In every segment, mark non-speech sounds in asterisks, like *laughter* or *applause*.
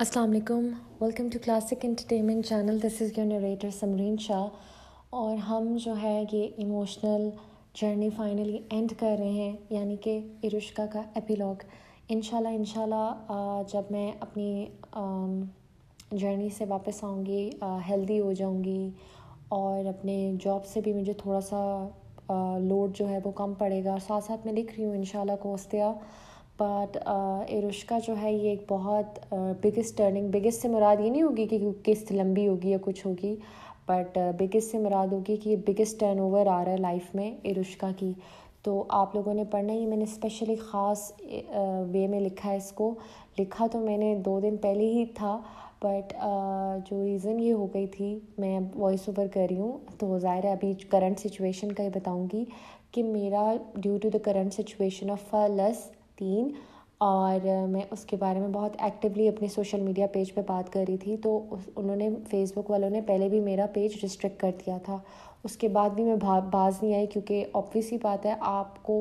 Aslam welcome to classic entertainment channel this is your narrator Samreen Shah और हम जो है ये इमोशनल जर्नी फाइनली एंड कर रहे हैं यानी कि इरुष्का का एपिलॉग इन इनशाला जब मैं अपनी जर्नी से वापस आऊँगी हेल्दी हो जाऊँगी और अपने जॉब से भी मुझे थोड़ा सा लोड जो है वो कम पड़ेगा साथ साथ मैं लिख रही हूँ इन शाला बट एरुष्का uh, जो है ये एक बहुत बिगेस्ट टर्निंग बिगेस्ट से मुराद ये नहीं होगी कि किस्त लंबी होगी या कुछ होगी बट बिगेस्ट uh, से मुराद होगी कि ये बिगेस्ट टर्न ओवर आ रहा है लाइफ में एरुष्का की तो आप लोगों ने पढ़ना ही मैंने स्पेशली ख़ास वे में लिखा है इसको लिखा तो मैंने दो दिन पहले ही था बट uh, जो रीज़न ये हो गई थी मैं वॉइस ओवर कर रही हूँ तो ज़ाहिर है अभी करंट सिचुएशन का ही बताऊँगी कि मेरा due to the current situation of लस तीन और मैं उसके बारे में बहुत एक्टिवली अपने सोशल मीडिया पेज पे बात कर रही थी तो उस उन्होंने फेसबुक वालों ने पहले भी मेरा पेज रिस्ट्रिक्ट कर दिया था उसके बाद भी मैं भा, बाज नहीं आई क्योंकि ऑब्वियस ही बात है आपको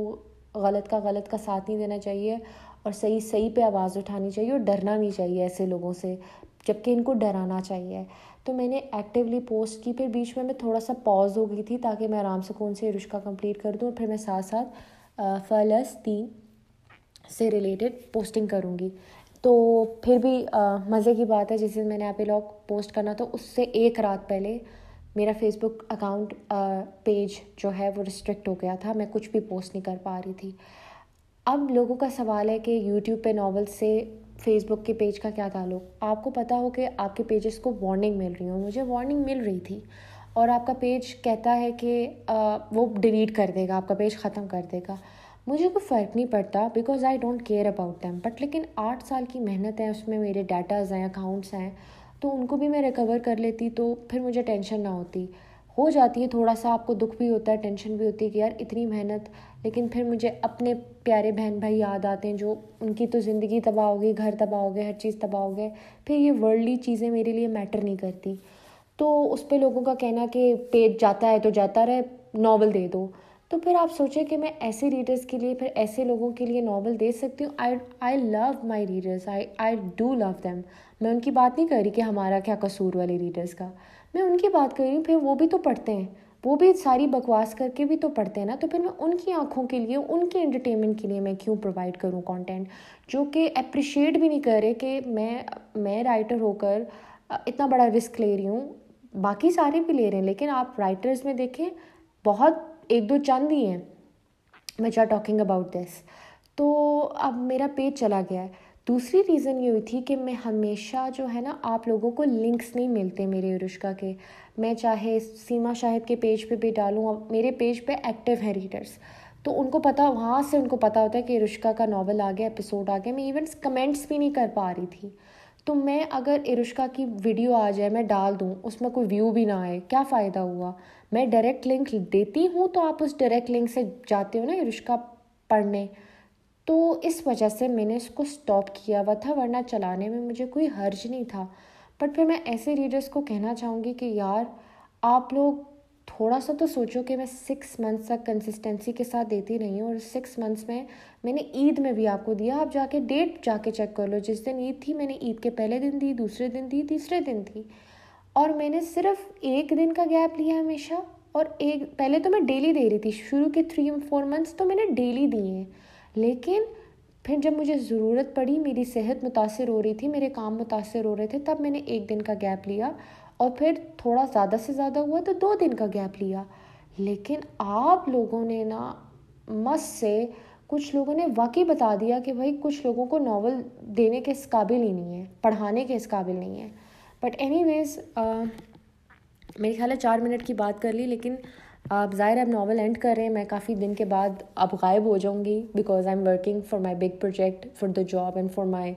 गलत का गलत का साथ नहीं देना चाहिए और सही सही पे आवाज़ उठानी चाहिए और डरना नहीं चाहिए ऐसे लोगों से जबकि इनको डराना चाहिए तो मैंने एक्टिवली पोस्ट की फिर बीच में मैं थोड़ा सा पॉज हो गई थी ताकि मैं आराम से कौन से रुश्का कंप्लीट कर दूँ और फिर मैं साथ साथ तीन से रिलेटेड पोस्टिंग करूँगी तो फिर भी मज़े की बात है जिस दिन मैंने आप लॉग पोस्ट करना तो उससे एक रात पहले मेरा फेसबुक अकाउंट पेज जो है वो रिस्ट्रिक्ट हो गया था मैं कुछ भी पोस्ट नहीं कर पा रही थी अब लोगों का सवाल है कि यूट्यूब पे नॉवल्स से फेसबुक के पेज का क्या ताल्लुक आपको पता हो कि आपके पेजेस को वार्निंग मिल रही हो मुझे वार्निंग मिल रही थी और आपका पेज कहता है कि वो डिलीट कर देगा आपका पेज ख़त्म कर देगा मुझे कोई फ़र्क नहीं पड़ता because I don't care about them but लेकिन आठ साल की मेहनत है उसमें मेरे डाटाज हैं अकाउंट्स हैं तो उनको भी मैं रिकवर कर लेती तो फिर मुझे टेंशन ना होती हो जाती है थोड़ा सा आपको दुख भी होता है टेंशन भी होती है कि यार इतनी मेहनत लेकिन फिर मुझे अपने प्यारे बहन भाई याद आते हैं जो उनकी तो ज़िंदगी तबाह होगी घर तबाह हो गए हर चीज़ तबाह हो गए फिर ये वर्ल्डली चीज़ें मेरे लिए मैटर नहीं करती तो उस पर लोगों का कहना कि पेज जाता है तो जाता रहे नावल दे दो तो फिर आप सोचें कि मैं ऐसे रीडर्स के लिए फिर ऐसे लोगों के लिए नॉवल दे सकती हूँ I I love my readers I I do love them मैं उनकी बात नहीं कर रही कि हमारा क्या कसूर वाले रीडर्स का मैं उनकी बात कर रही हूँ फिर वो भी तो पढ़ते हैं वो भी सारी बकवास करके भी तो पढ़ते हैं ना तो फिर मैं उनकी आंखों के लिए उनके एंटरटेनमेंट के लिए मैं क्यों प्रोवाइड करूँ कंटेंट जो कि अप्रिशिएट भी नहीं करे कि मैं मैं राइटर होकर इतना बड़ा रिस्क ले रही हूँ बाकी सारे भी ले रहे हैं लेकिन आप राइटर्स में देखें बहुत एक दो चंद ही हैं which are talking about this तो अब मेरा पेज चला गया है दूसरी रीज़न ये हुई थी कि मैं हमेशा जो है ना आप लोगों को लिंक्स नहीं मिलते मेरे युरुष्का के मैं चाहे सीमा शाहिद के पेज पे भी डालूँ अब मेरे पेज पे एक्टिव हैं रीडर्स तो उनको पता वहाँ से उनको पता होता है कि इरुष्का का नावल आ गया एपिसोड आ गया मैं इवन कमेंट्स भी नहीं कर पा रही थी तो मैं अगर इरुष्का की वीडियो आ जाए मैं डाल दूँ उसमें कोई व्यू भी ना आए क्या फ़ायदा हुआ मैं डायरेक्ट लिंक देती हूँ तो आप उस डायरेक्ट लिंक से जाते हो ना युष्का पढ़ने तो इस वजह से मैंने इसको स्टॉप किया हुआ था वरना चलाने में मुझे कोई हर्ज नहीं था बट फिर मैं ऐसे रीडर्स को कहना चाहूँगी कि यार आप लोग थोड़ा सा तो सोचो कि मैं सिक्स मंथ्स तक कंसिस्टेंसी के साथ देती रही हूँ और सिक्स मंथ्स में मैंने ईद में भी आपको दिया आप जाके डेट जाके चेक कर लो जिस दिन ईद थी मैंने ईद के पहले दिन दी दूसरे दिन दी तीसरे दिन थी और मैंने सिर्फ एक दिन का गैप लिया हमेशा और एक पहले तो मैं डेली दे रही थी शुरू के थ्री फोर मंथ्स तो मैंने डेली दिए हैं लेकिन फिर जब मुझे ज़रूरत पड़ी मेरी सेहत मुतासर हो रही थी मेरे काम मुतासर हो रहे थे तब मैंने एक दिन का गैप लिया और फिर थोड़ा ज़्यादा से ज़्यादा हुआ तो दो दिन का गैप लिया लेकिन आप लोगों ने ना मस्त से कुछ लोगों ने वाकई बता दिया कि भाई कुछ लोगों को नावल देने के इस काबिल ही नहीं है पढ़ाने के इस काबिल नहीं है बट एनी वेज़ मेरे ख्याल है चार मिनट की बात कर ली लेकिन आप uh, ज़ाहिर अब नावल एंड कर रहे हैं मैं काफ़ी दिन के बाद अब गायब हो जाऊँगी because I am working for my big project for the job and for my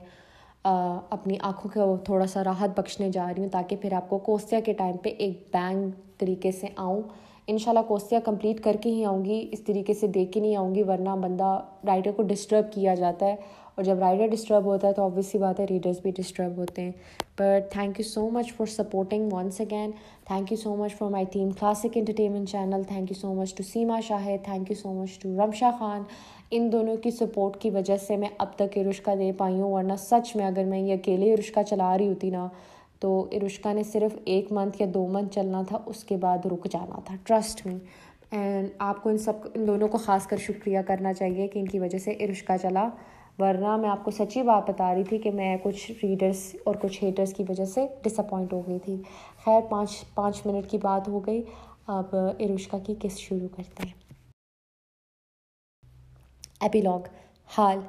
अपनी आँखों को थोड़ा सा राहत बख्शने जा रही हूँ ताकि फिर आपको कोस्या के टाइम पर एक बैंग तरीके से आऊँ इन कोस्या कम्प्लीट करके ही आऊँगी इस तरीके से देख के नहीं आऊँगी वरना बंदा राइटर को डिस्टर्ब किया जाता है और जब राइडर डिस्टर्ब होता है तो ऑब्वियसली बात है रीडर्स भी डिस्टर्ब होते हैं but thank you so much for supporting once again thank you so much for my theme classic entertainment channel thank you so much to Seema Shahid thank you so much to Ramsha Khan इन दोनों की support की वजह से मैं अब तक इरुष्का दे पाई हूँ वरना सच में अगर मैं ये अकेले इरुष्का चला रही होती ना तो इरुष्का ने सिर्फ एक मंथ या दो मंथ चलना था उसके बाद रुक जाना था ट्रस्ट में एंड आपको इन सब इन दोनों को ख़ास कर शुक्रिया करना चाहिए कि इनकी वजह से इरुष्का चला वरना मैं आपको सच्ची बात बता रही थी कि मैं कुछ रीडर्स और कुछ हेटर्स की वजह से डिसअपॉइंट हो गई थी खैर पाँच पाँच मिनट की बात हो गई अब इरुष्का की किस शुरू करते हैं एपिलॉग हाल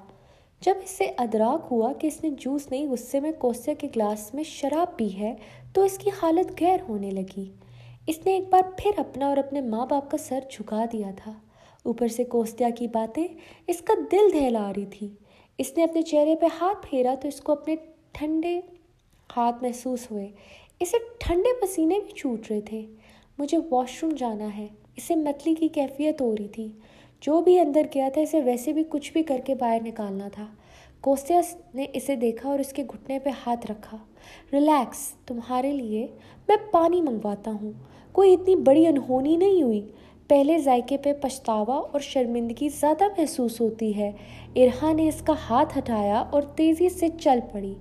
जब इससे अदराक हुआ कि इसने जूस नहीं गुस्से में कोसिया के ग्लास में शराब पी है तो इसकी हालत गैर होने लगी इसने एक बार फिर अपना और अपने माँ बाप का सर झुका दिया था ऊपर से कोस्तिया की बातें इसका दिल दहला रही थी इसने अपने चेहरे पर हाथ फेरा तो इसको अपने ठंडे हाथ महसूस हुए इसे ठंडे पसीने भी छूट रहे थे मुझे वॉशरूम जाना है इसे मतली की कैफियत हो रही थी जो भी अंदर गया था इसे वैसे भी कुछ भी करके बाहर निकालना था कोस्तिया ने इसे देखा और इसके घुटने पे हाथ रखा रिलैक्स तुम्हारे लिए मैं पानी मंगवाता हूँ कोई इतनी बड़ी अनहोनी नहीं हुई पहले जायके पे पछतावा और शर्मिंदगी ज़्यादा महसूस होती है इरहा ने इसका हाथ हटाया और तेज़ी से चल पड़ी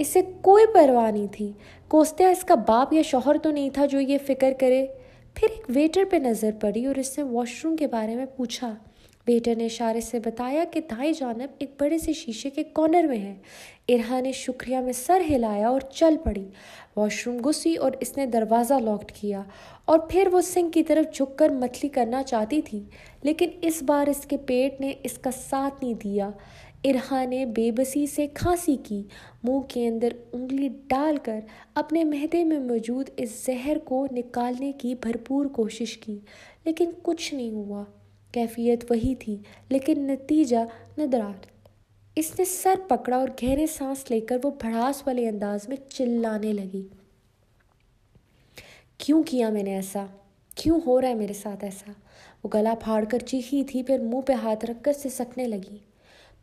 इसे कोई परवाह नहीं थी कोस्त्या इसका बाप या शोहर तो नहीं था जो ये फिक्र करे फिर एक वेटर पे नज़र पड़ी और इसने वॉशरूम के बारे में पूछा वेटर ने इशारे से बताया कि दाई जानब एक बड़े से शीशे के कॉर्नर में है इरहा ने शुक्रिया में सर हिलाया और चल पड़ी वॉशरूम घुसी और इसने दरवाज़ा लॉक किया और फिर वो सिंह की तरफ झुककर मछली करना चाहती थी लेकिन इस बार इसके पेट ने इसका साथ नहीं दिया इरहा ने बेबसी से खांसी की मुंह के अंदर उंगली डालकर अपने महदे में मौजूद इस जहर को निकालने की भरपूर कोशिश की लेकिन कुछ नहीं हुआ कैफियत वही थी लेकिन नतीजा नदरार इसने सर पकड़ा और गहरे सांस लेकर वो भड़ास वाले अंदाज में चिल्लाने लगी क्यों किया मैंने ऐसा क्यों हो रहा है मेरे साथ ऐसा वो गला फाड़ कर चीखी थी फिर मुंह पे हाथ रखकर सिसकने लगी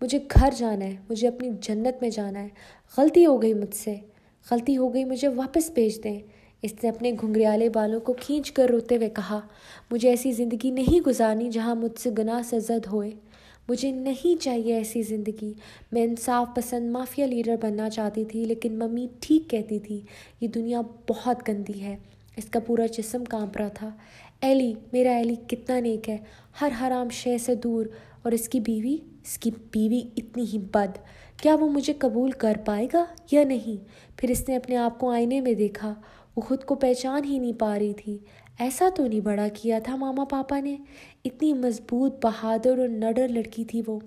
मुझे घर जाना है मुझे अपनी जन्नत में जाना है गलती हो गई मुझसे गलती हो गई मुझे वापस भेज दें इसने अपने घुंघरियाले बालों को खींच कर रोते हुए कहा मुझे ऐसी ज़िंदगी नहीं गुजारनी जहाँ मुझसे गुनाह सजद होए मुझे नहीं चाहिए ऐसी ज़िंदगी मैं इंसाफ पसंद माफिया लीडर बनना चाहती थी लेकिन मम्मी ठीक कहती थी ये दुनिया बहुत गंदी है इसका पूरा जिसम कांप रहा था एली मेरा एली कितना नेक है हर हराम शय से दूर और इसकी बीवी इसकी बीवी इतनी ही बद क्या वो मुझे कबूल कर पाएगा या नहीं फिर इसने अपने आप को आईने में देखा वो खुद को पहचान ही नहीं पा रही थी ऐसा तो नहीं बड़ा किया था मामा पापा ने इतनी मजबूत बहादुर और नडर लड़की थी वो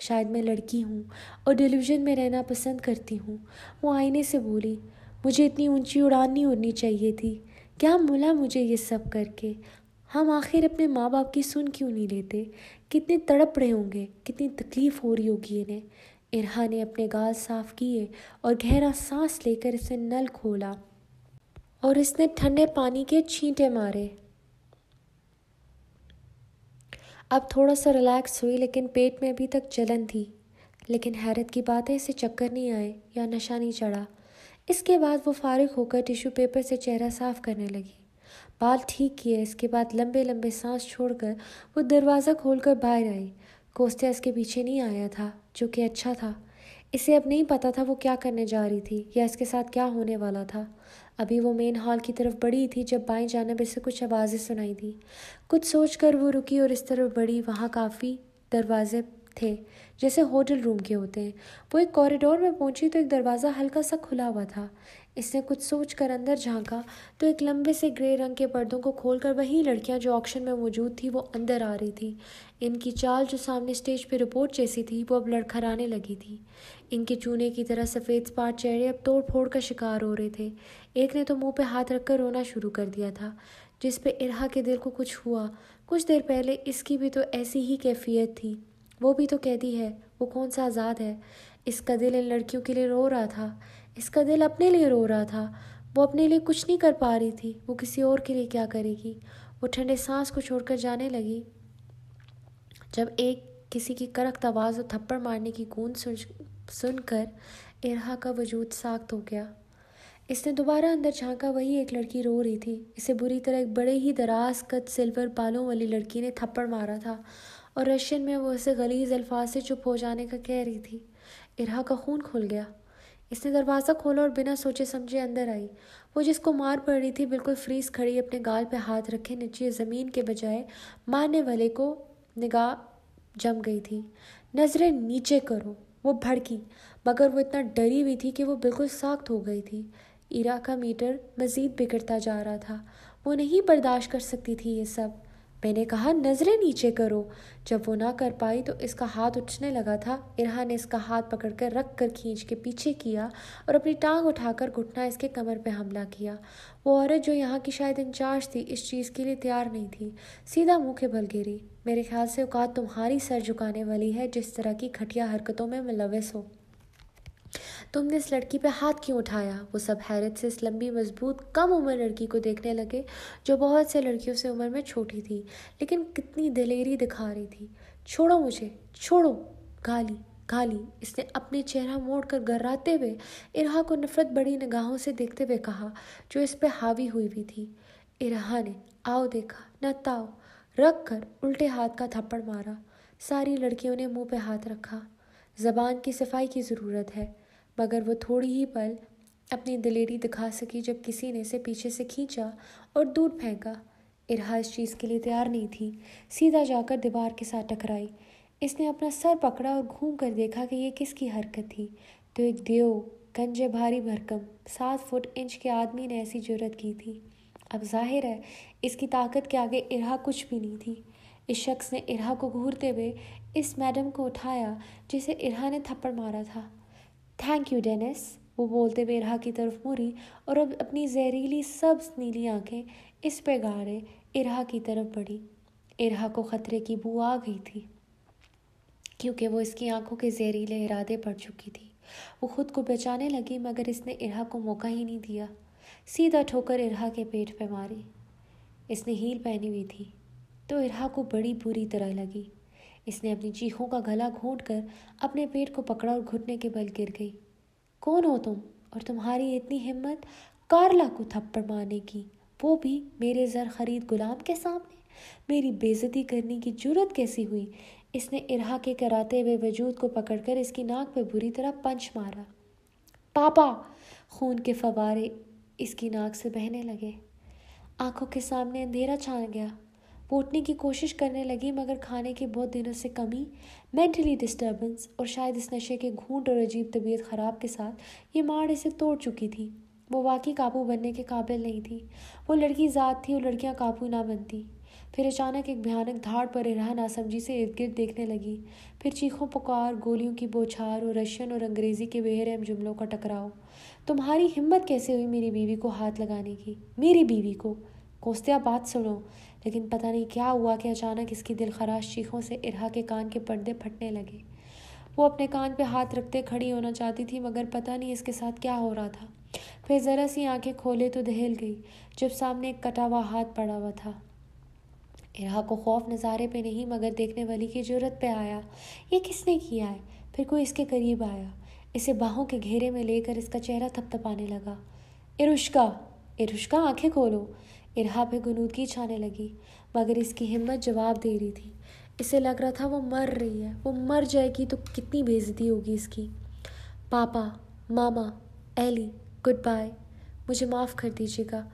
शायद मैं लड़की हूँ और डिलीजन में रहना पसंद करती हूँ वो आईने से बोली मुझे इतनी ऊंची उड़ान नहीं उड़नी चाहिए थी क्या मुला मुझे ये सब करके हम आखिर अपने माँ बाप की सुन क्यों नहीं लेते कितने तड़प रहे होंगे कितनी तकलीफ़ हो रही होगी इन्हें इरहा ने अपने गाल साफ किए और गहरा सांस लेकर इसे नल खोला और इसने ठंडे पानी के छींटे मारे अब थोड़ा सा रिलैक्स हुई लेकिन पेट में अभी तक जलन थी लेकिन हैरत की बात है इसे चक्कर नहीं आए या नशा नहीं चढ़ा इसके बाद वो फारिग होकर टिश्यू पेपर से चेहरा साफ करने लगी बाल ठीक किए इसके बाद लंबे लंबे सांस छोड़कर वो दरवाज़ा खोलकर बाहर आई कोस्टा इसके पीछे नहीं आया था जो कि अच्छा था इसे अब नहीं पता था वो क्या करने जा रही थी या इसके साथ क्या होने वाला था अभी वो मेन हॉल की तरफ बढ़ी थी जब बाएं जानब इसे कुछ आवाज़ें सुनाई दी कुछ सोचकर वो रुकी और इस तरफ बढ़ी वहाँ काफ़ी दरवाजे थे जैसे होटल रूम के होते हैं वो एक कॉरिडोर में पहुंची तो एक दरवाज़ा हल्का सा खुला हुआ था इसने कुछ सोच कर अंदर झांका तो एक लंबे से ग्रे रंग के पर्दों को खोलकर वही लड़कियां जो ऑक्शन में मौजूद थी वो अंदर आ रही थी इनकी चाल जो सामने स्टेज पे रिपोर्ट जैसी थी वो अब लड़खड़ाने लगी थी इनके चूने की तरह सफ़ेद स्पाट चेहरे अब तोड़ फोड़ का शिकार हो रहे थे एक ने तो मुंह पे हाथ रखकर रोना शुरू कर दिया था जिस पे इरहा के दिल को कुछ हुआ कुछ देर पहले इसकी भी तो ऐसी ही कैफियत थी वो भी तो कैदी है वो कौन सा आज़ाद है इसका दिल इन लड़कियों के लिए रो रहा था इसका दिल अपने लिए रो रहा था वो अपने लिए कुछ नहीं कर पा रही थी वो किसी और के लिए क्या करेगी वो ठंडे सांस को छोड़कर जाने लगी जब एक किसी की करक आवाज़ और थप्पड़ मारने की गूंज सुन सुनकर इरहा का वजूद साख्त हो गया इसने दोबारा अंदर झांका वही एक लड़की रो रही थी इसे बुरी तरह एक बड़े ही दराज कद सिल्वर बालों वाली लड़की ने थप्पड़ मारा था और रशियन में वो उसे गलीज अल्फाज से चुप हो जाने का कह रही थी इरा का खून खुल गया इसने दरवाज़ा खोला और बिना सोचे समझे अंदर आई वो जिसको मार पड़ रही थी बिल्कुल फ्रीज खड़ी अपने गाल पे हाथ रखे नीचे ज़मीन के बजाय मारने वाले को निगाह जम गई थी नज़रें नीचे करो वो भड़की मगर वो इतना डरी हुई थी कि वो बिल्कुल साख्त हो गई थी इरा का मीटर मज़ीद बिगड़ता जा रहा था वो नहीं बर्दाश्त कर सकती थी ये सब मैंने कहा नज़रें नीचे करो जब वो ना कर पाई तो इसका हाथ उठने लगा था इरहा ने इसका हाथ पकड़कर रख कर खींच के पीछे किया और अपनी टांग उठाकर घुटना इसके कमर पर हमला किया वो औरत जो यहाँ की शायद इंचार्ज थी इस चीज़ के लिए तैयार नहीं थी सीधा मुँह के बल गिरी मेरे ख्याल से औकात तुम्हारी सर झुकाने वाली है जिस तरह की घटिया हरकतों में मुलवस हो तुमने इस लड़की पे हाथ क्यों उठाया वो सब हैरत से इस लंबी मजबूत कम उम्र लड़की को देखने लगे जो बहुत से लड़कियों से उम्र में छोटी थी लेकिन कितनी दिलेरी दिखा रही थी छोड़ो मुझे छोड़ो गाली गाली इसने अपने चेहरा मोड़ कर गर्राते हुए इरहा को नफरत बड़ी निगाहों से देखते हुए कहा जो इस पर हावी हुई भी थी इरहा ने आओ देखा न ताओ रख कर उल्टे हाथ का थप्पड़ मारा सारी लड़कियों ने मुंह पे हाथ रखा जबान की सफाई की ज़रूरत है मगर वो थोड़ी ही पल अपनी दिलेरी दिखा सकी जब किसी ने इसे पीछे से खींचा और दूर फेंका इरहा इस चीज़ के लिए तैयार नहीं थी सीधा जाकर दीवार के साथ टकराई इसने अपना सर पकड़ा और घूम कर देखा कि यह किसकी हरकत थी तो एक देव गंजे भारी भरकम सात फुट इंच के आदमी ने ऐसी जरूरत की थी अब जाहिर है इसकी ताकत के आगे इरहा कुछ भी नहीं थी इस शख्स ने इरहा को घूरते हुए इस मैडम को उठाया जिसे इरहा ने थप्पड़ मारा था थैंक यू डेनिस वो बोलते हुए इरहा की तरफ मुड़ी और अब अपनी जहरीली सब्ज नीली आंखें इस पे गाड़े इरहा की तरफ बढ़ी इरहा को खतरे की बू आ गई थी क्योंकि वो इसकी आंखों के जहरीले इरादे पड़ चुकी थी वो खुद को बचाने लगी मगर इसने इरहा को मौका ही नहीं दिया सीधा ठोकर इरहा के पेट पे मारी इसने हील पहनी हुई थी तो इरहा को बड़ी बुरी तरह लगी इसने अपनी चीखों का गला घोट कर अपने पेट को पकड़ा और घुटने के बल गिर गई कौन हो तुम और तुम्हारी इतनी हिम्मत कारला को थप्पड़ मारने की वो भी मेरे ज़र खरीद गुलाम के सामने मेरी बेजती करने की जरूरत कैसी हुई इसने इरहा के कराते हुए वजूद को पकड़कर इसकी नाक पर बुरी तरह पंच मारा पापा खून के फवारे इसकी नाक से बहने लगे आंखों के सामने अंधेरा छा गया पोटने की कोशिश करने लगी मगर खाने के बहुत दिनों से कमी मेंटली डिस्टर्बेंस और शायद इस नशे के घूंट और अजीब तबीयत ख़राब के साथ ये मार इसे तोड़ चुकी थी वो वाकई काबू बनने के काबिल नहीं थी वो लड़की ज़ात थी और लड़कियाँ काबू ना बनती फिर अचानक एक भयानक धाड़ पर रहा ना समझी से इर्द गिर्द देखने लगी फिर चीखों पुकार गोलियों की बौछार और रशियन और अंग्रेज़ी के बेहरम जुमलों का टकराव तुम्हारी हिम्मत कैसे हुई मेरी बीवी को हाथ लगाने की मेरी बीवी को कोसते बात सुनो लेकिन पता नहीं क्या हुआ कि अचानक इसकी दिल खराश चीखों से इरहा के कान के पर्दे फटने लगे वो अपने कान पे हाथ रखते खड़ी होना चाहती थी मगर पता नहीं इसके साथ क्या हो रहा था फिर ज़रा सी आंखें खोले तो दहल गई जब सामने एक कटा हुआ हाथ पड़ा हुआ था इरहा को खौफ नज़ारे पे नहीं मगर देखने वाली की जरूरत पे आया ये किसने किया है फिर कोई इसके करीब आया इसे बाहों के घेरे में लेकर इसका चेहरा थपथपाने लगा इरुष्का इरुष्का आंखें खोलो इरहा पे गनूदगी छाने लगी मगर इसकी हिम्मत जवाब दे रही थी इसे लग रहा था वो मर रही है वो मर जाएगी तो कितनी बेजती होगी इसकी पापा मामा एली गुड बाय मुझे माफ़ कर दीजिएगा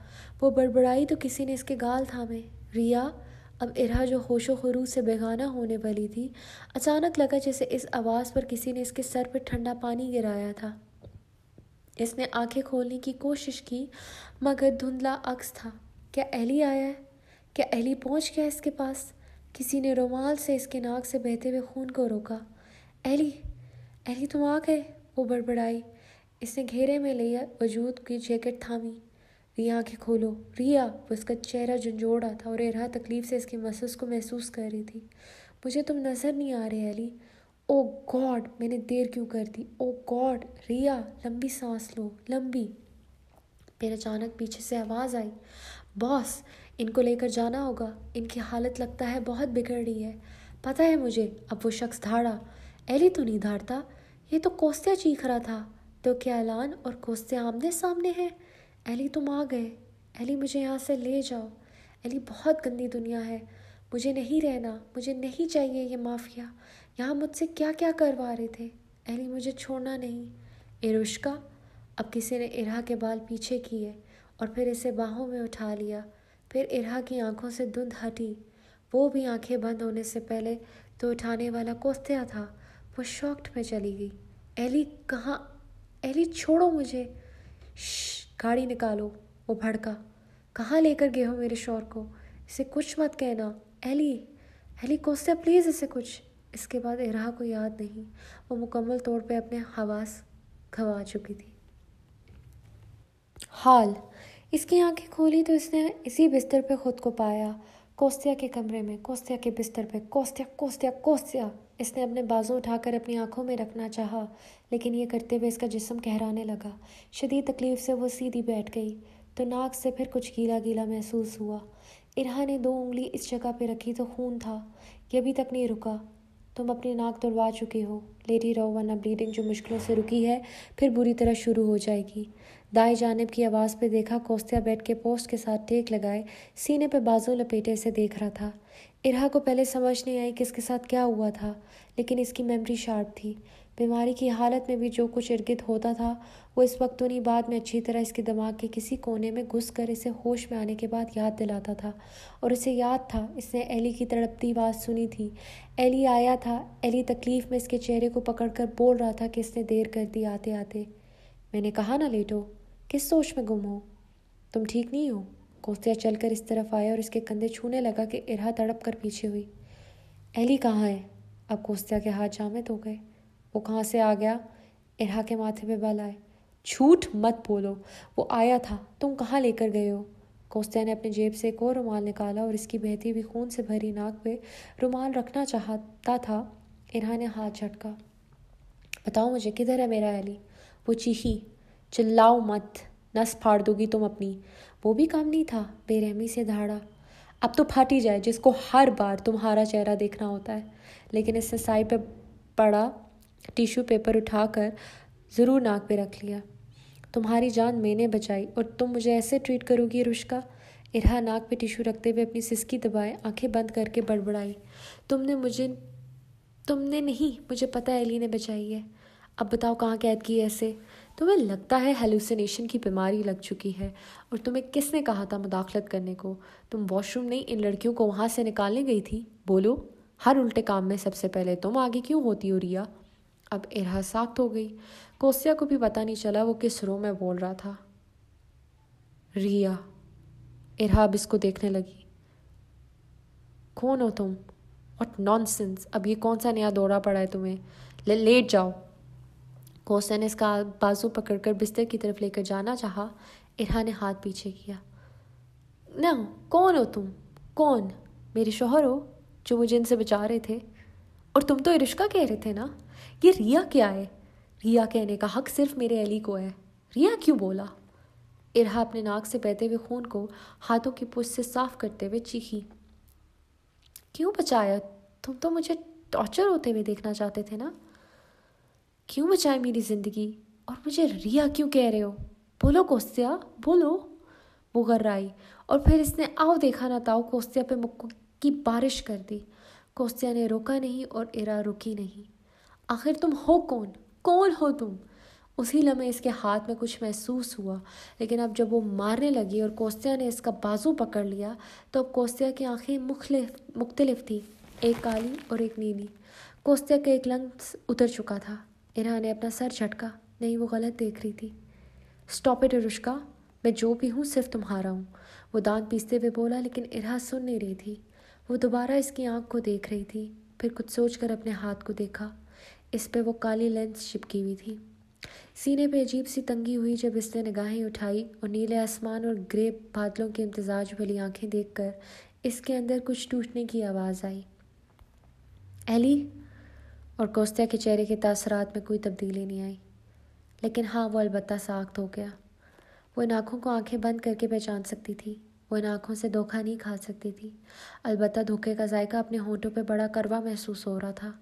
वो बड़बड़ाई तो किसी ने इसके गाल थामे रिया अब इरहा जो होशो खरू से बेगाना होने वाली थी अचानक लगा जैसे इस आवाज़ पर किसी ने इसके सर पर ठंडा पानी गिराया था इसने आंखें खोलने की कोशिश की मगर धुंधला अक्स था क्या एली आया है क्या एली पहुंच गया इसके पास किसी ने रुमाल से इसके नाक से बहते हुए खून को रोका एली एली तुम आ गए वो बड़बड़ाई इसने घेरे में लिया वजूद की जैकेट थामी रिया आँखें खोलो रिया वो इसका चेहरा रहा था और एरा तकलीफ से इसके मसल्स को महसूस कर रही थी मुझे तुम नज़र नहीं आ रहे एली ओ गॉड मैंने देर क्यों कर दी ओ गॉड रिया लंबी सांस लो लंबी फिर अचानक पीछे से आवाज़ आई बॉस इनको लेकर जाना होगा इनकी हालत लगता है बहुत बिगड़ रही है पता है मुझे अब वो शख्स धाड़ा एली तो नहीं धाड़ता ये तो कोस्तिया चीख रहा था तो क्या ऐलान और कोस्त्या आमने सामने हैं एली तुम आ गए एली मुझे यहाँ से ले जाओ एली बहुत गंदी दुनिया है मुझे नहीं रहना मुझे नहीं चाहिए ये माफिया यहाँ मुझसे क्या क्या करवा रहे थे एली मुझे छोड़ना नहीं एरुष्का अब किसी ने इरा के बाल पीछे किए और फिर इसे बाहों में उठा लिया फिर इरा की आंखों से धुंध हटी वो भी आंखें बंद होने से पहले तो उठाने वाला कोसत्या था वो शॉक्ट में चली गई एली कहाँ एली छोड़ो मुझे गाड़ी निकालो वो भड़का कहाँ लेकर गए हो मेरे शोर को इसे कुछ मत कहना एली एली कोस्तिया प्लीज़ इसे कुछ इसके बाद इरा को याद नहीं वो मुकम्मल तौर पे अपने हवास गंवा चुकी थी हाल इसकी आंखें खोली तो इसने इसी बिस्तर पे खुद को पाया कोस्तिया के कमरे में कोस्तिया के बिस्तर पे कोस्तिया कोस्तिया कोस्तिया इसने अपने बाजू उठाकर अपनी आंखों में रखना चाहा लेकिन ये करते हुए इसका जिसम कहराने लगा शदीद तकलीफ से वो सीधी बैठ गई तो नाक से फिर कुछ गीला गीला महसूस हुआ इरहा ने दो उंगली इस जगह पर रखी तो खून था ये अभी तक नहीं रुका तुम अपनी नाक तुड़वा चुके हो लेटी रहो वरना ब्लीडिंग जो मुश्किलों से रुकी है फिर बुरी तरह शुरू हो जाएगी दाई जानब की आवाज़ पे देखा कोस्तिया बेड के पोस्ट के साथ टेक लगाए सीने पे बाजू लपेटे से देख रहा था इरहा को पहले समझ नहीं आई कि इसके साथ क्या हुआ था लेकिन इसकी मेमोरी शार्प थी बीमारी की हालत में भी जो कुछ इर्गिद होता था वो इस वक्त उन्हीं बाद में अच्छी तरह इसके दिमाग के किसी कोने में घुस कर इसे होश में आने के बाद याद दिलाता था और इसे याद था इसने एली की तड़पती आवाज़ सुनी थी एली आया था एली तकलीफ़ में इसके चेहरे को पकड़कर बोल रहा था कि इसने देर कर दी आते आते मैंने कहा ना लेटो किस सोच में गुम हो तुम ठीक नहीं हो कोस्तिया चलकर इस तरफ आया और इसके कंधे छूने लगा कि इरहा तड़प कर पीछे हुई एली कहाँ है अब कोस्तिया के हाथ जामे धो गए वो कहाँ से आ गया इरहा के माथे पे बल आए झूठ मत बोलो वो आया था तुम कहाँ लेकर गए हो कोस्तिया ने अपने जेब से एक और रुमाल निकाला और इसकी बहती हुई खून से भरी नाक पे रुमाल रखना चाहता था इरहा ने हाथ झटका बताओ मुझे किधर है मेरा एली वो चीखी चिल्लाओ मत नस फाड़ दोगी तुम अपनी वो भी काम नहीं था बेरहमी से धाड़ा अब तो फट ही जाए जिसको हर बार तुम्हारा चेहरा देखना होता है लेकिन इससे साई पे पड़ा टिश्यू पेपर उठाकर ज़रूर नाक पे रख लिया तुम्हारी जान मैंने बचाई और तुम मुझे ऐसे ट्रीट करोगी रुष्का इरहा नाक पे टिश्यू रखते हुए अपनी सिसकी दबाए आंखें बंद करके बड़बड़ाई तुमने मुझे तुमने नहीं मुझे पता है एली ने बचाई है अब बताओ कहाँ कैद की ऐसे तुम्हें लगता है हेलुसिनेशन की बीमारी लग चुकी है और तुम्हें किसने कहा था मुदाखलत करने को तुम वॉशरूम नहीं इन लड़कियों को वहाँ से निकालने गई थी बोलो हर उल्टे काम में सबसे पहले तुम आगे क्यों होती हो रिया अब इरहा साख्त हो गई कोसिया को भी पता नहीं चला वो किस रो में बोल रहा था रिया इरहा अब इसको देखने लगी कौन हो तुम वट नॉन अब ये कौन सा नया दौरा पड़ा है तुम्हें ले, लेट जाओ कोसा ने इसका बाजू पकड़कर बिस्तर की तरफ लेकर जाना चाहा इरहा ने हाथ पीछे किया न कौन हो तुम कौन मेरे शोहर हो जो मुझे इनसे बचा रहे थे और तुम तो इरिश्का कह रहे थे ना ये रिया क्या है रिया कहने का हक सिर्फ मेरे अली को है रिया क्यों बोला इरहा अपने नाक से बहते हुए खून को हाथों की पुछ से साफ करते हुए चीखी क्यों बचाया तुम तो मुझे टॉर्चर होते हुए देखना चाहते थे ना क्यों बचाए मेरी ज़िंदगी और मुझे रिया क्यों कह रहे हो बोलो कोस्या बोलो वो गर्राई और फिर इसने आओ देखा ना ताओ कोस्या पे मुक्को की बारिश कर दी कोस्या ने रोका नहीं और इरा रुकी नहीं आखिर तुम हो कौन कौन हो तुम उसी लम्हे इसके हाथ में कुछ महसूस हुआ लेकिन अब जब वो मारने लगी और कोस्या ने इसका बाजू पकड़ लिया तो अब कोस्या की आंखें मुख्तलिफ मुख्तलिफ थी एक काली और एक नीली कोस्या का एक लंग्स उतर चुका था इरा ने अपना सर झटका नहीं वो गलत देख रही थी स्टॉप इट अनुष्का मैं जो भी हूँ सिर्फ तुम्हारा हूँ वो दांत पीसते हुए बोला लेकिन इरा सुन नहीं रही थी वो दोबारा इसकी आँख को देख रही थी फिर कुछ सोचकर अपने हाथ को देखा इस पे वो काली लेंस चिपकी हुई थी सीने पे अजीब सी तंगी हुई जब इसने निगाहें उठाई और नीले आसमान और ग्रे बादलों के इम्तजाज वाली आंखें देखकर इसके अंदर कुछ टूटने की आवाज़ आई एली और कोस्तिया के चेहरे के तासरात में कोई तब्दीली नहीं आई लेकिन हाँ वो अलबत् साख्त हो गया वो इन आँखों को आंखें बंद करके पहचान सकती थी वो इन आँखों से धोखा नहीं खा सकती थी अलबत्त धोखे का जायका अपने होंठों पर बड़ा करवा महसूस हो रहा था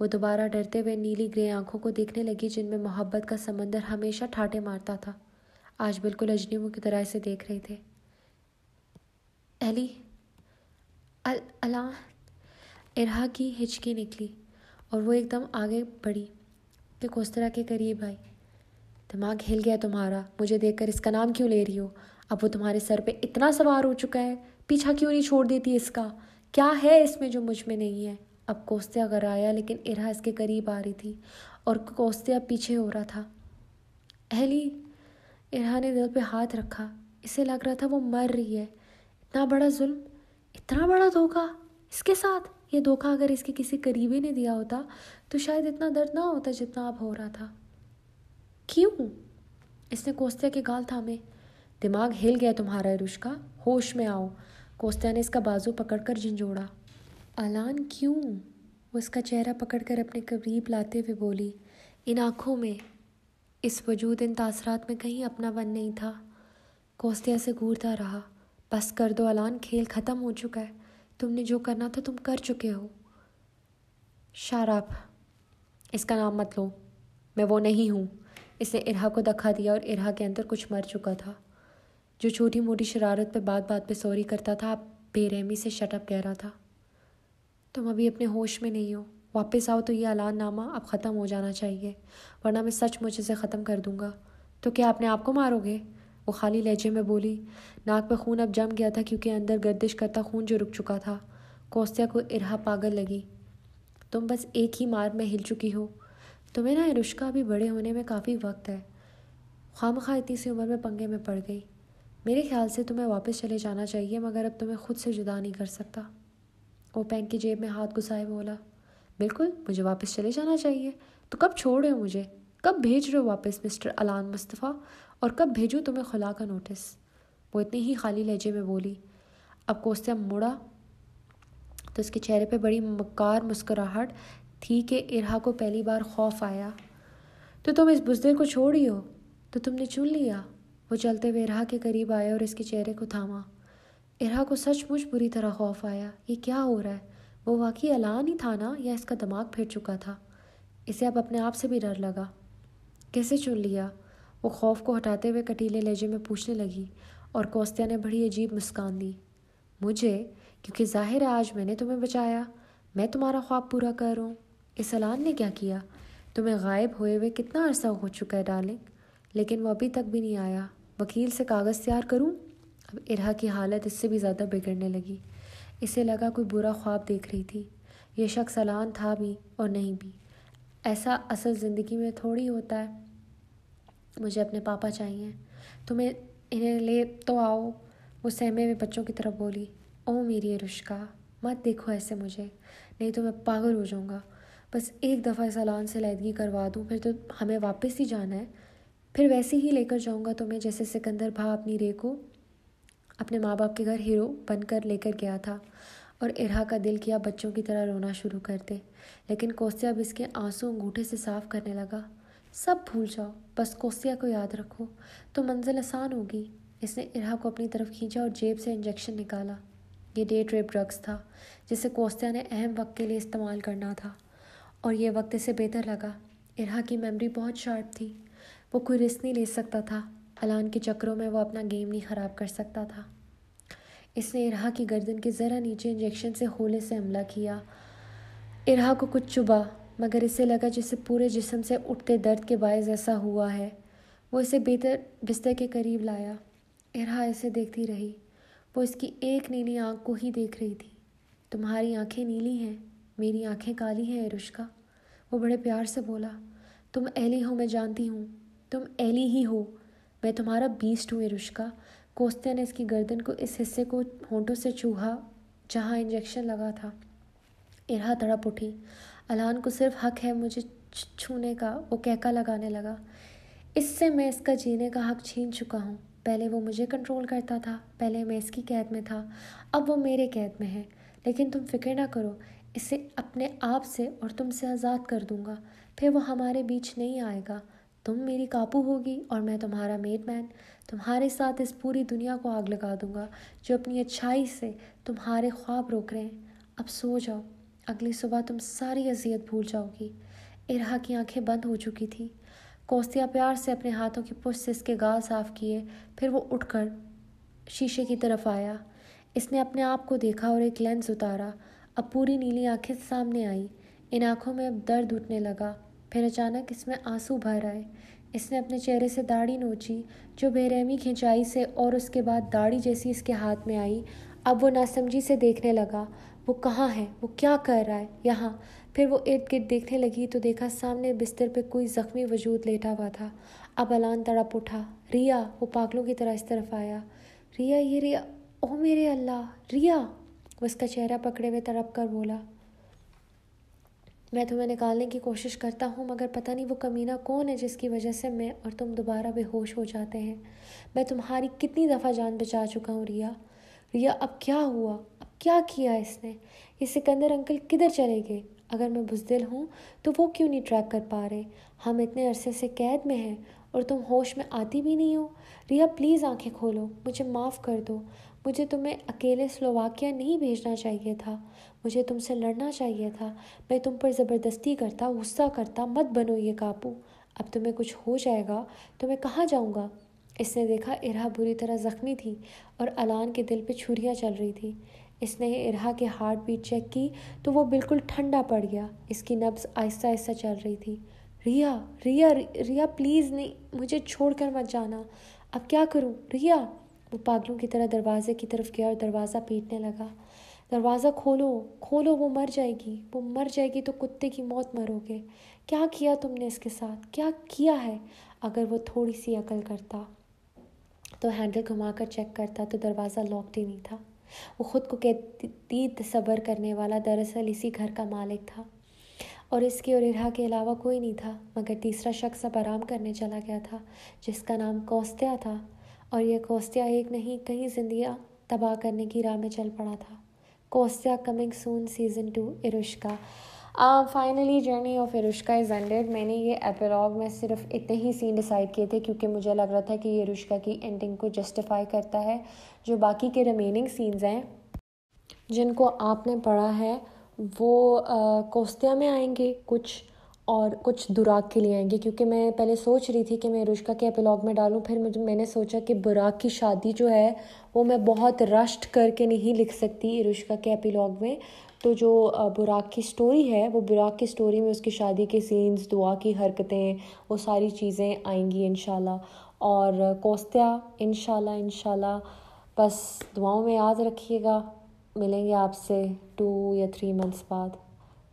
वो दोबारा डरते हुए नीली ग्रे आंखों को देखने लगी जिनमें मोहब्बत का समंदर हमेशा ठाटे मारता था आज बिल्कुल अजनबों की तरह से देख रहे थे एली अल अला इरहा की हिचकी निकली और वो एकदम आगे बढ़ी तो कुछ तरह के करीब आई दिमाग हिल गया तुम्हारा मुझे देखकर इसका नाम क्यों ले रही हो अब वो तुम्हारे सर पे इतना सवार हो चुका है पीछा क्यों नहीं छोड़ देती इसका क्या है इसमें जो मुझ में नहीं है अब कोस्तिया घर आया लेकिन इरा इसके करीब आ रही थी और कोस्तिया पीछे हो रहा था अहली इरा ने दिल पे हाथ रखा इसे लग रहा था वो मर रही है इतना बड़ा जुल्म इतना बड़ा धोखा इसके साथ ये धोखा अगर इसके किसी करीबी ने दिया होता तो शायद इतना दर्द ना होता जितना अब हो रहा था क्यों इसने कोस्त्या के गाल थामे दिमाग हिल गया तुम्हारा रुश का होश में आओ कोस्त्या ने इसका बाजू पकड़कर झिंझोड़ा अलान क्यों वो इसका चेहरा पकड़कर अपने करीब लाते हुए बोली इन आँखों में इस वजूद इन तासरात में कहीं अपना वन नहीं था कोस्तिया से घूरता रहा बस कर दो अलान खेल ख़त्म हो चुका है तुमने जो करना था तुम कर चुके हो शाराप इसका नाम मत लो मैं वो नहीं हूँ इसने इरहा को दखा दिया और इरहा के अंदर कुछ मर चुका था जो छोटी मोटी शरारत पे बात बात पे सॉरी करता था आप बेरहमी से शटअप कह रहा था तुम अभी अपने होश में नहीं हो वापस आओ तो ये नामा अब ख़त्म हो जाना चाहिए वरना मैं मुझे से ख़त्म कर दूँगा तो क्या अपने आप को मारोगे वो खाली लहजे में बोली नाक में खून अब जम गया था क्योंकि अंदर गर्दिश करता खून जो रुक चुका था कोस्या को इरहा पागल लगी तुम बस एक ही मार में हिल चुकी हो तुम्हें ना अनुष्का अभी बड़े होने में काफ़ी वक्त है खाम खा इतनी सी उम्र में पंगे में पड़ गई मेरे ख्याल से तुम्हें वापस चले जाना चाहिए मगर अब तुम्हें खुद से जुदा नहीं कर सकता वो पैंक की जेब में हाथ घुसाए बोला बिल्कुल मुझे वापस चले जाना चाहिए तो कब छोड़ रहे हो मुझे कब भेज रहे हो वापस मिस्टर अलान मुस्तफ़ा और कब भेजूँ तुम्हें खुला का नोटिस वो इतनी ही खाली लहजे में बोली अब कोस्या मुड़ा तो उसके चेहरे पे बड़ी मकार मुस्कुराहट थी कि इरहा को पहली बार खौफ आया तो तुम इस बुजदे को छोड़ी हो तो तुमने चुन लिया वो चलते हुए इरहा के करीब आया और इसके चेहरे को थामा इरहा को सचमुच बुरी तरह खौफ आया ये क्या हो रहा है वो वाकई अलान ही था ना या इसका दिमाग फिर चुका था इसे अब अपने आप से भी डर लगा कैसे चुन लिया वो खौफ को हटाते हुए कटीले लहजे में पूछने लगी और कोस्तिया ने बड़ी अजीब मुस्कान दी मुझे क्योंकि जाहिर है आज मैंने तुम्हें बचाया मैं तुम्हारा ख्वाब पूरा कर रहा हूँ इस अलान ने क्या किया तुम्हें गायब हुए हुए कितना अरसा हो चुका है डार्लिंग लेकिन वो अभी तक भी नहीं आया वकील से कागज़ तैयार करूँ अब इरहा की हालत इससे भी ज़्यादा बिगड़ने लगी इसे लगा कोई बुरा ख्वाब देख रही थी ये शख्स अलान था भी और नहीं भी ऐसा असल ज़िंदगी में थोड़ी होता है मुझे अपने पापा चाहिए तुम्हें इन्हें ले तो आओ वो सहमे हुए बच्चों की तरफ बोली ओ मेरी रुष्का मत देखो ऐसे मुझे नहीं तो मैं पागल हो जाऊँगा बस एक दफ़ा सलान से लैदगी करवा दूँ फिर तो हमें वापस ही जाना है फिर वैसे ही लेकर जाऊँगा तुम्हें जैसे सिकंदर भा अपनी रे को अपने माँ बाप के घर हीरो बनकर लेकर गया था और इरहा का दिल किया बच्चों की तरह रोना शुरू कर दे लेकिन कोस्या अब इसके आंसू अंगूठे से साफ करने लगा सब भूल जाओ बस कोसिया को याद रखो तो मंजिल आसान होगी इसने इरा को अपनी तरफ खींचा और जेब से इंजेक्शन निकाला ये डे ट्रिप ड्रग्स था जिसे कोस्तिया ने अहम वक्त के लिए इस्तेमाल करना था और यह वक्त इसे बेहतर लगा इरा की मेमोरी बहुत शार्प थी वो कोई रिस्क नहीं ले सकता था अलान के चक्रों में वो अपना गेम नहीं ख़राब कर सकता था इसने इरा की गर्दन के ज़रा नीचे इंजेक्शन से होले से हमला किया इरा को कुछ चुबा मगर इसे लगा जिसे पूरे जिसम से उठते दर्द के बायस ऐसा हुआ है वो इसे बेहतर बिस्तर के करीब लाया इरहा इसे देखती रही वो इसकी एक नीली आँख को ही देख रही थी तुम्हारी आंखें नीली हैं मेरी आंखें काली हैं इरुष्का वो बड़े प्यार से बोला तुम एली हो मैं जानती हूँ तुम एली ही हो मैं तुम्हारा बीस्ट हूँ इरुष्का कोस्तिया ने इसकी गर्दन को इस हिस्से को होंठों से चूहा जहाँ इंजेक्शन लगा था इरहा तड़प उठी अलान को सिर्फ हक है मुझे छूने का वो कहका लगाने लगा इससे मैं इसका जीने का हक छीन चुका हूँ पहले वो मुझे कंट्रोल करता था पहले मैं इसकी कैद में था अब वो मेरे कैद में है लेकिन तुम फिक्र ना करो इसे अपने आप से और तुमसे आज़ाद कर दूंगा फिर वो हमारे बीच नहीं आएगा तुम मेरी काबू होगी और मैं तुम्हारा मेड मैन तुम्हारे साथ इस पूरी दुनिया को आग लगा दूंगा जो अपनी अच्छाई से तुम्हारे ख्वाब रोक रहे हैं अब सो जाओ अगली सुबह तुम सारी अजियत भूल जाओगी इरहा की आंखें बंद हो चुकी थी कोस्तिया प्यार से अपने हाथों की पुष्ट से इसके गाल साफ किए फिर वो उठकर शीशे की तरफ आया इसने अपने आप को देखा और एक लेंस उतारा अब पूरी नीली आंखें सामने आई इन आंखों में अब दर्द उठने लगा फिर अचानक इसमें आंसू भर आए इसने अपने चेहरे से दाढ़ी नोची जो बेरहमी खिंचाई से और उसके बाद दाढ़ी जैसी इसके हाथ में आई अब वो नासमझी से देखने लगा वो कहाँ है वो क्या कर रहा है यहाँ फिर वो इर्द गिर्द देखने लगी तो देखा सामने बिस्तर पे कोई ज़ख्मी वजूद लेटा हुआ था अब अलान तड़प उठा रिया वो पागलों की तरह इस तरफ आया रिया ये रिया ओ मेरे अल्लाह रिया वो उसका चेहरा पकड़े हुए तड़प कर बोला मैं तुम्हें निकालने की कोशिश करता हूँ मगर पता नहीं वो कमीना कौन है जिसकी वजह से मैं और तुम दोबारा बेहोश हो जाते हैं मैं तुम्हारी कितनी दफ़ा जान बचा चुका हूँ रिया रिया अब क्या हुआ क्या किया इसने ये सिकंदर अंकल किधर चले गए अगर मैं बुजदिल हूँ तो वो क्यों नहीं ट्रैक कर पा रहे हम इतने अरसे से कैद में हैं और तुम होश में आती भी नहीं हो रिया प्लीज़ आंखें खोलो मुझे माफ़ कर दो मुझे तुम्हें अकेले स्लोवाकिया नहीं भेजना चाहिए था मुझे तुमसे लड़ना चाहिए था मैं तुम पर ज़बरदस्ती करता गुस्सा करता मत बनो ये काबू अब तुम्हें कुछ हो जाएगा तो मैं कहाँ जाऊँगा इसने देखा इरा बुरी तरह ज़ख्मी थी और अलान के दिल पर छुरियाँ चल रही थी इसने इरहा के हार्ट बीट चेक की तो वो बिल्कुल ठंडा पड़ गया इसकी नब्स आहिस्ता आहिस्ता चल रही थी रिया रिया रिया प्लीज़ नहीं मुझे छोड़ कर मत जाना अब क्या करूँ रिया वो पागलों की तरह दरवाजे की तरफ गया और दरवाज़ा पीटने लगा दरवाज़ा खोलो खोलो वो मर जाएगी वो मर जाएगी तो कुत्ते की मौत मरोगे क्या किया तुमने इसके साथ क्या किया है अगर वो थोड़ी सी अकल करता तो हैंडल घुमाकर चेक करता तो दरवाज़ा लॉक्ड ही नहीं था वो ख़ुद को कहती सब्र करने वाला दरअसल इसी घर का मालिक था और इसके और इरहा के अलावा कोई नहीं था मगर तीसरा शख्स अब आराम करने चला गया था जिसका नाम कोस्तिया था और यह कोस्तिया एक नहीं कई जिंदियाँ तबाह करने की राह में चल पड़ा था कोस्तिया कमिंग सून सीज़न टू इरुष्का फाइनली जर्नी ऑफ इरुष्का इज़ एंडेड मैंने ये एपिलॉग में सिर्फ इतने ही सीन डिसाइड किए थे क्योंकि मुझे लग रहा था कि ये रुष्का की एंडिंग को जस्टिफाई करता है जो बाकी के रिमेनिंग सीन्स हैं जिनको आपने पढ़ा है वो uh, कोस्तिया में आएंगे कुछ और कुछ दुराग के लिए आएंगे क्योंकि मैं पहले सोच रही थी कि मैं रुष्का के एपिलॉग में डालूं फिर मुझे मैंने सोचा कि बुराक की शादी जो है वो मैं बहुत रश्ट करके नहीं लिख सकती रुष्का के एपिलॉग में तो जो बुराक की स्टोरी है वो बुराग की स्टोरी में उसकी शादी के सीन्स दुआ की हरकतें वो सारी चीज़ें आएंगी इन और कोस्त्या इन इन बस दुआओं में याद रखिएगा मिलेंगे आपसे टू या थ्री मंथ्स बाद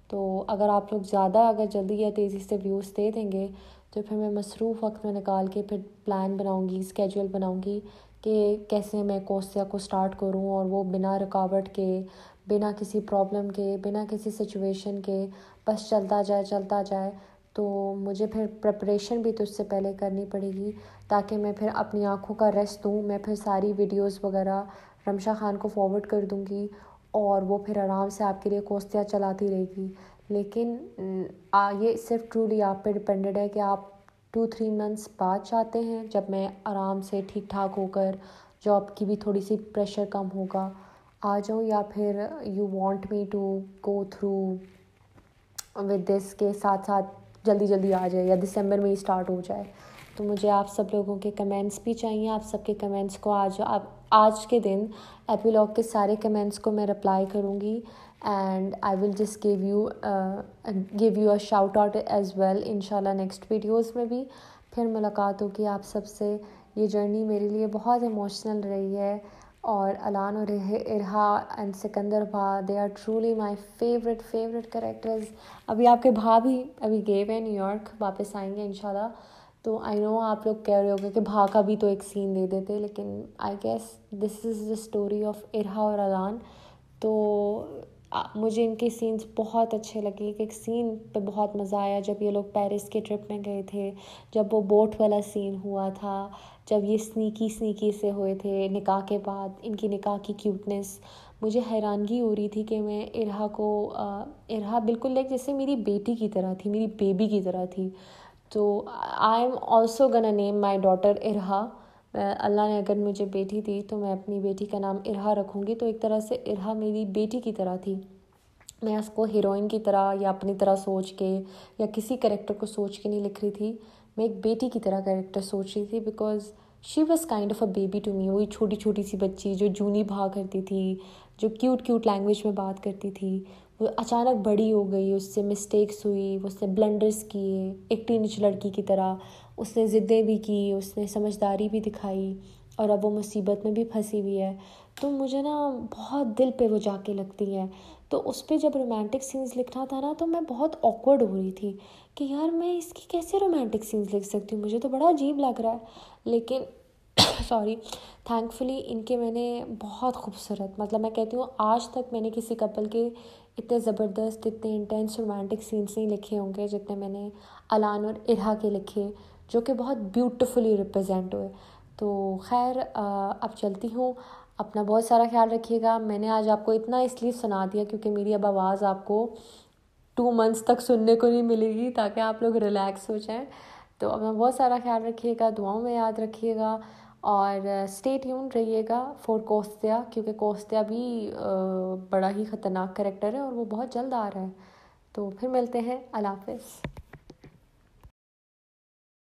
तो अगर आप लोग ज़्यादा अगर जल्दी या तेज़ी से व्यूज़ दे देंगे तो फिर मैं मसरूफ़ वक्त में निकाल के फिर प्लान बनाऊँगी स्केजूल बनाऊँगी कि कैसे मैं कोसिया को स्टार्ट करूँ और वो बिना रुकावट के बिना किसी प्रॉब्लम के बिना किसी सिचुएशन के बस चलता जाए चलता जाए तो मुझे फिर प्रपरेशन भी तो उससे पहले करनी पड़ेगी ताकि मैं फिर अपनी आँखों का रेस्ट दूँ मैं फिर सारी वीडियोस वगैरह रमशा खान को फॉरवर्ड कर दूँगी और वो फिर आराम से आपके लिए कोस्तियाँ चलाती रहेगी लेकिन आ, ये सिर्फ ट्रूली आप पे डिपेंडेड है कि आप टू थ्री मंथ्स बाद चाहते हैं जब मैं आराम से ठीक ठाक होकर जॉब की भी थोड़ी सी प्रेशर कम होगा आ जाऊँ या फिर you want me to go through with this के साथ साथ जल्दी जल्दी आ जाए या दिसंबर में ही स्टार्ट हो जाए तो मुझे आप सब लोगों के कमेंट्स भी चाहिए आप सबके कमेंट्स को आज आप आज के दिन एपीलॉग के सारे कमेंट्स को मैं रिप्लाई करूँगी and I will just give you give you a shout out as well in next videos में भी फिर मुलाकात होगी आप सबसे ये जर्नी मेरे लिए बहुत इमोशनल रही है और अलान और इरहा एंड सिकंदर भा they are truly my favourite favourite characters अभी आपके भा भी अभी गए हुए न्यूयॉर्क वापस आएंगे इनशाला तो आई नो आप लोग कह रहे होगे कि भाग का भी तो एक सीन दे देते लेकिन I guess this is the story of Irha और अलान तो मुझे इनके सीन्स बहुत अच्छे लगे एक सीन पे बहुत मज़ा आया जब ये लोग पेरिस के ट्रिप में गए थे जब वो बोट वाला सीन हुआ था जब ये स्नीकी स्नीकी से हुए थे निकाह के बाद इनकी निकाह की क्यूटनेस मुझे हैरानगी हो रही थी कि मैं इरहा को इरहा बिल्कुल लाइक जैसे मेरी बेटी की तरह थी मेरी बेबी की तरह थी तो I am also gonna name my daughter Irha अल्लाह ने अगर मुझे बेटी दी तो मैं अपनी बेटी का नाम इरहा रखूँगी तो एक तरह से इरहा मेरी बेटी की तरह थी मैं उसको हीरोइन की तरह या अपनी तरह सोच के या किसी करेक्टर को सोच के नहीं लिख रही थी मैं एक बेटी की तरह करेक्टर सोच रही थी because she was kind of a baby to me वही छोटी छोटी सी बच्ची जो जूनी भा करती थी जो क्यूट क्यूट लैंग्वेज में बात करती थी वो अचानक बड़ी हो गई उससे मिस्टेक्स हुई उसने ब्लंडर्स किए एक टीन लड़की की तरह उसने ज़िद्दें भी की उसने समझदारी भी दिखाई और अब वो मुसीबत में भी फंसी हुई है तो मुझे ना बहुत दिल पे वो जाके लगती है तो उस पर जब रोमांटिक सीन्स लिखना था ना तो मैं बहुत ऑकवर्ड हो रही थी कि यार मैं इसकी कैसे रोमांटिक सीन्स लिख सकती हूँ मुझे तो बड़ा अजीब लग रहा है लेकिन सॉरी *coughs* थैंकफुली इनके मैंने बहुत खूबसूरत मतलब मैं कहती हूँ आज तक मैंने किसी कपल के इतने ज़बरदस्त इतने इंटेंस रोमांटिक सीन्स नहीं लिखे होंगे जितने मैंने अलान और इरहा के लिखे जो कि बहुत ब्यूटिफुली रिप्रेजेंट हुए तो खैर अब चलती हूँ अपना बहुत सारा ख्याल रखिएगा मैंने आज आपको इतना इसलिए सुना दिया क्योंकि मेरी अब आवाज़ आपको टू मंथ्स तक सुनने को नहीं मिलेगी ताकि आप लोग रिलैक्स हो जाएं तो अपना बहुत सारा ख्याल रखिएगा दुआओं में याद रखिएगा और स्टे ट्यून रहिएगा फॉर कोस्त्या क्योंकि कोस्त्या भी बड़ा ही ख़तरनाक करेक्टर है और वो बहुत जल्द आ रहा है तो फिर मिलते हैं अल्लाह हाफिज़